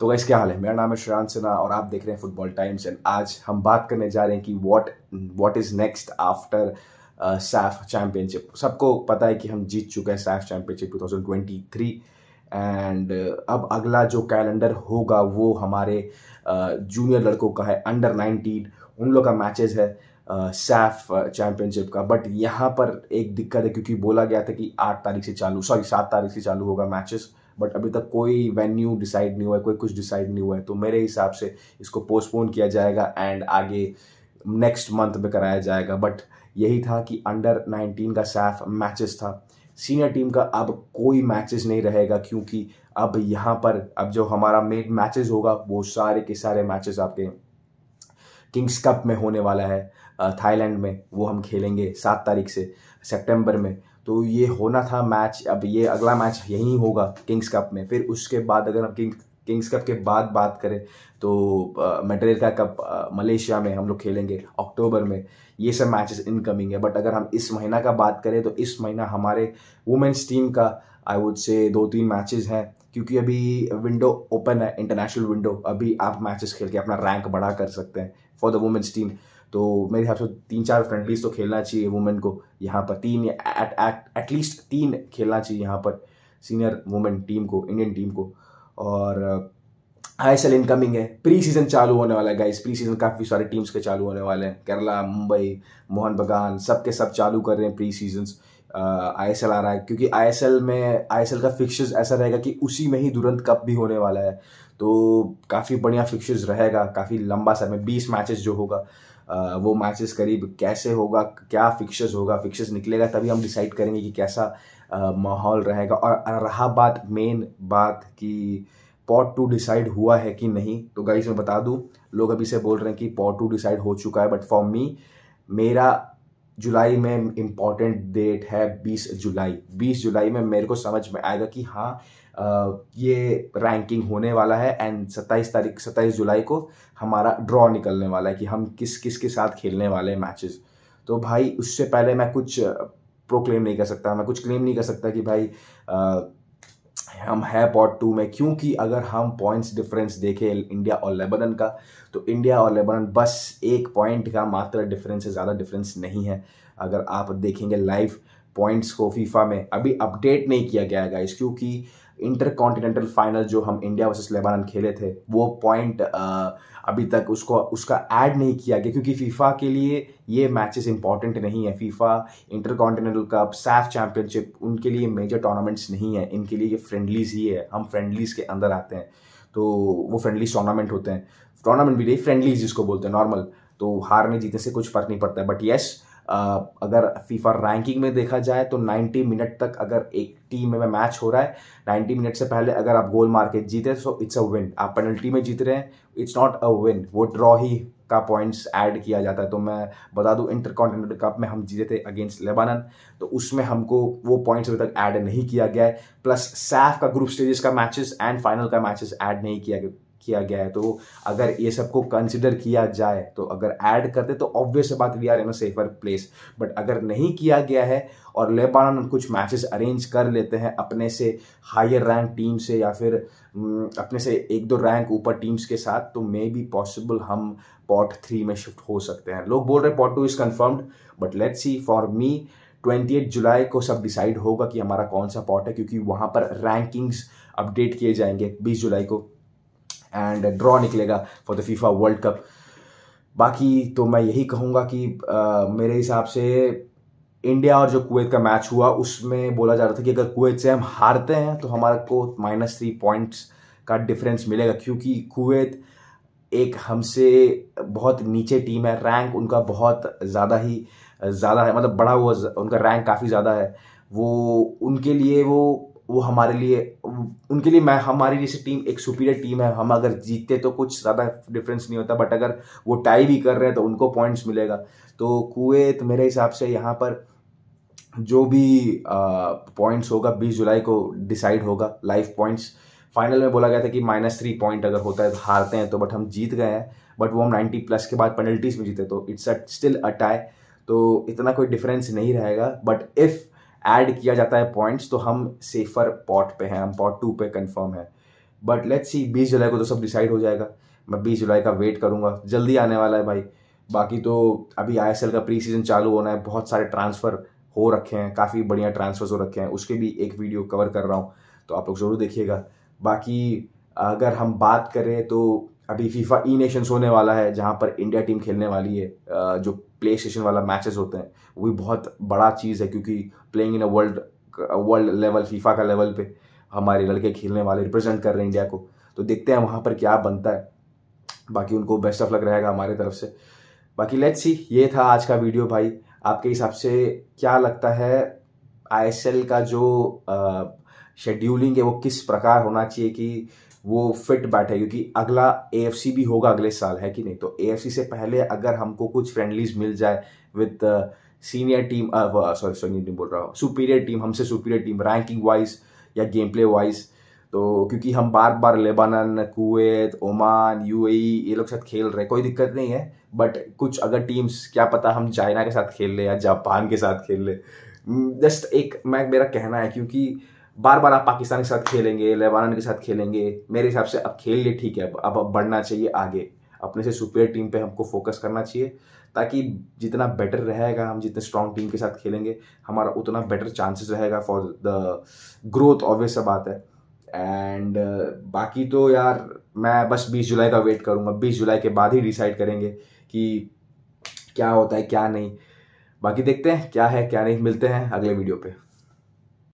तो गैस क्या हाल है मेरा नाम है श्रांत सिन्हा और आप देख रहे हैं फुटबॉल टाइम्स एंड आज हम बात करने जा रहे हैं कि what what is next after SAFF championship सबको पता है कि हम जीत चुके हैं सैफ चैम्पियनशिप 2023 एंड अब अगला जो कैलेंडर होगा वो हमारे जूनियर uh, लड़कों का है अंडर नाइनटीन उन लोग का मैचेस है सैफ uh, चैम्पियनशिप uh, का बट यहाँ पर एक दिक्कत है क्योंकि बोला गया था कि आठ तारीख से चालू सॉरी सात तारीख से चालू होगा मैचेस uh, बट अभी तक कोई वेन्यू डिसाइड नहीं हुआ है कोई कुछ डिसाइड नहीं हुआ है तो मेरे हिसाब से इसको पोस्टपोन किया जाएगा एंड आगे नेक्स्ट मंथ में कराया जाएगा बट यही था कि अंडर 19 का सैफ मैचेस था सीनियर टीम का अब कोई मैचेस नहीं रहेगा क्योंकि अब यहाँ पर अब जो हमारा मेन मैचेस होगा वो सारे के सारे मैचेस आपके किंग्स कप में होने वाला है थाईलैंड में वो हम खेलेंगे सात तारीख से सितंबर में तो ये होना था मैच अब ये अगला मैच यहीं होगा किंग्स कप में फिर उसके बाद अगर हम किंग किंग्स कप के बाद बात करें तो मेड्रेल का कप मलेशिया में हम लोग खेलेंगे अक्टूबर में ये सब मैचेस इनकमिंग है बट अगर हम इस महीना का बात करें तो इस महीना हमारे वुमेंस टीम का आई वुड से दो तीन मैचेस हैं क्योंकि अभी विंडो ओपन है इंटरनेशनल विंडो अभी आप मैचेस खेल के अपना रैंक बढ़ा कर सकते हैं फॉर द वुमेंस टीम तो मेरे हिसाब से तीन चार फ्रेंडलीज तो खेलना चाहिए वुमेन को यहाँ पर तीन एटलीस्ट तीन खेलना चाहिए यहाँ पर सीनियर वुमेन टीम को इंडियन टीम को और आई एस एल इनकमिंग है प्री सीजन चालू होने वाला है गाइस प्री सीजन काफ़ी सारे टीम्स के चालू होने वाले हैं केरला मुंबई मोहन बगान सब के सब चालू कर रहे हैं pre season I S L आ रहा है क्योंकि आई एस एल में आई एस एल का फिक्शर्स ऐसा रहेगा कि उसी में ही तुरंत कप भी होने वाला है तो काफ़ी बढ़िया फिक्शर्स रहेगा काफ़ी लंबा समय बीस मैचेस जो होगा वो मैचेस करीब कैसे होगा क्या फिक्शर्स होगा फिक्शर्स निकलेगा तभी हम डिसाइड करेंगे कि कैसा माहौल रहेगा और रहा बात मेन बात कि पॉट टू डिसाइड हुआ है कि नहीं तो गाइज मैं बता दूं लोग अभी से बोल रहे हैं कि पॉट टू डिसाइड हो चुका है बट फॉर मी मेरा जुलाई में इम्पॉर्टेंट डेट है 20 जुलाई 20 जुलाई में मेरे को समझ में आएगा कि हाँ ये रैंकिंग होने वाला है एंड 27 तारीख 27 जुलाई को हमारा ड्रॉ निकलने वाला है कि हम किस किस के साथ खेलने वाले हैं मैचेस तो भाई उससे पहले मैं कुछ प्रोक्लेम नहीं कर सकता मैं कुछ क्लेम नहीं कर सकता कि भाई आ, हम है पॉट टू में क्योंकि अगर हम पॉइंट्स डिफरेंस देखें इंडिया और लेबनन का तो इंडिया और लेबनन बस एक पॉइंट का मात्र डिफरेंस है ज़्यादा डिफरेंस नहीं है अगर आप देखेंगे लाइव पॉइंट्स को फीफा में अभी अपडेट नहीं किया गया है इस क्योंकि इंटर कॉन्टिनेंटल फाइनल जो हम इंडिया वर्सेस लेबानन खेले थे वो पॉइंट अभी तक उसको उसका ऐड नहीं किया गया क्योंकि फीफा के लिए ये मैचेस इंपॉर्टेंट नहीं है FIFA intercontinental cup SAFF championship उनके लिए मेजर टूर्नामेंट्स नहीं है इनके लिए ये फ्रेंडलीज ही है हम फ्रेंडलीज के अंदर आते हैं तो वो फ्रेंडलीज टूर्नामेंट होते हैं टूर्नामेंट भी नहीं फ्रेंडलीज जिसको बोलते हैं नॉर्मल तो हारने जीतने से कुछ फर्क नहीं पड़ता है बट येस अगर फीफा रैंकिंग में देखा जाए तो 90 मिनट तक अगर एक टीम में मैच हो रहा है 90 मिनट से पहले अगर आप गोल मार के जीते सो इट्स अ विन आप पेनल्टी में जीत रहे हैं इट्स नॉट अ विन वो ड्रॉ ही का पॉइंट्स ऐड किया जाता है तो मैं बता दूं इंटर कॉन्टिनेंटल कप में हम जीते थे अगेंस्ट लेबानन तो उसमें हमको वो पॉइंट्स अभी तक ऐड नहीं किया गया है प्लस सैफ का ग्रुप स्टेजेस का मैचेस एंड फाइनल का मैचेस ऐड नहीं किया गया किया गया है तो अगर ये सबको कंसिडर किया जाए तो अगर ऐड करते तो ऑब्वियस बात we are in a safer place but अगर नहीं किया गया है और लेबानन कुछ मैचेस अरेंज कर लेते हैं अपने से हायर रैंक टीम से या फिर हम्म, अपने से एक दो रैंक ऊपर टीम्स के साथ तो मे बी पॉसिबल हम पॉट थ्री में शिफ्ट हो सकते हैं लोग बोल रहे हैं pot two is confirmed but let's see for me twenty July को सब डिसाइड होगा कि हमारा कौन सा पॉट है क्योंकि वहाँ पर रैंकिंग्स अपडेट किए जाएंगे बीस जुलाई को एंड ड्रॉ निकलेगा for the FIFA world cup बाकी तो मैं यही कहूँगा कि आ, मेरे हिसाब से इंडिया और जो कुवैत का मैच हुआ उसमें बोला जा रहा था कि अगर कुवैत से हम हारते हैं तो हमारे को माइनस थ्री पॉइंट्स का डिफरेंस मिलेगा क्योंकि कुवैत एक हमसे बहुत नीचे टीम है रैंक उनका बहुत ज़्यादा ही ज़्यादा है मतलब बड़ा हुआ उनका रैंक काफ़ी ज़्यादा है वो उनके लिए वो वो हमारे लिए उनके लिए मैं हमारी जैसी टीम एक सुपीरियर टीम है हम अगर जीतते तो कुछ ज़्यादा डिफरेंस नहीं होता बट अगर वो टाई भी कर रहे हैं तो उनको पॉइंट्स मिलेगा तो कुवैत मेरे हिसाब से यहाँ पर जो भी पॉइंट्स होगा 20 जुलाई को डिसाइड होगा लाइफ पॉइंट्स फाइनल में बोला गया था कि माइनस थ्री पॉइंट अगर होता है तो हारते हैं तो बट हम जीत गए हैं बट वो हम नाइन्टी प्लस के बाद पेनल्टीज में जीते तो इट्स स्टिल अ टाई तो इतना कोई डिफरेंस नहीं रहेगा बट इफ़ ऐड किया जाता है पॉइंट्स तो हम सेफर पॉट पे हैं हम पॉट टू पे कंफर्म है बट लेट्स सी बीस जुलाई को तो सब डिसाइड हो जाएगा मैं बीस जुलाई का वेट करूँगा जल्दी आने वाला है भाई बाकी तो अभी आई का प्री सीजन चालू होना है बहुत सारे ट्रांसफ़र हो रखे हैं काफ़ी बढ़िया ट्रांसफर्स हो रखे हैं उसके भी एक वीडियो कवर कर रहा हूँ तो आप लोग ज़रूर देखिएगा बाकी अगर हम बात करें तो अभी फीफा ई नेशंस होने वाला है जहाँ पर इंडिया टीम खेलने वाली है जो प्ले स्टेशन वाला मैचेस होते हैं वो भी बहुत बड़ा चीज़ है क्योंकि playing in a world world level FIFA का लेवल पे हमारे लड़के खेलने वाले रिप्रेजेंट कर रहे हैं इंडिया को तो देखते हैं वहाँ पर क्या बनता है बाकी उनको बेस्ट ऑफ लग रहेगा हमारे तरफ से बाकी लेट्स सी ये था आज का वीडियो भाई आपके हिसाब से क्या लगता है आई का जो शेड्यूलिंग है वो किस प्रकार होना चाहिए कि वो फिट बैठे क्योंकि अगला ए भी होगा अगले साल है कि नहीं तो ए से पहले अगर हमको कुछ फ्रेंडलीज मिल जाए with senior team sorry senior team बोल रहा हूँ सुपीरियर टीम हमसे सुपीरियर टीम रैंकिंग वाइज या गेम प्ले वाइज तो क्योंकि हम बार बार Lebanon Kuwait Oman UAE e, ये लोग साथ खेल रहे कोई दिक्कत नहीं है बट कुछ अगर टीम्स क्या पता हम चाइना के साथ खेल ले या जापान के साथ खेल ले जस्ट hmm, एक मैं मेरा कहना है क्योंकि बार बार आप पाकिस्तान के साथ खेलेंगे लेबानन के साथ खेलेंगे मेरे हिसाब से अब खेल लिए ठीक है अब अब बढ़ना चाहिए आगे अपने से सुपेयर टीम पे हमको फोकस करना चाहिए ताकि जितना बेटर रहेगा हम जितने स्ट्रांग टीम के साथ खेलेंगे हमारा उतना बेटर चांसेस रहेगा फॉर द ग्रोथ ऑब्वियस बात है एंड uh, बाकी तो यार मैं बस बीस जुलाई का वेट करूँगा बीस जुलाई के बाद ही डिसाइड करेंगे कि क्या होता है क्या नहीं बाकी देखते हैं क्या है क्या नहीं मिलते हैं अगले वीडियो पर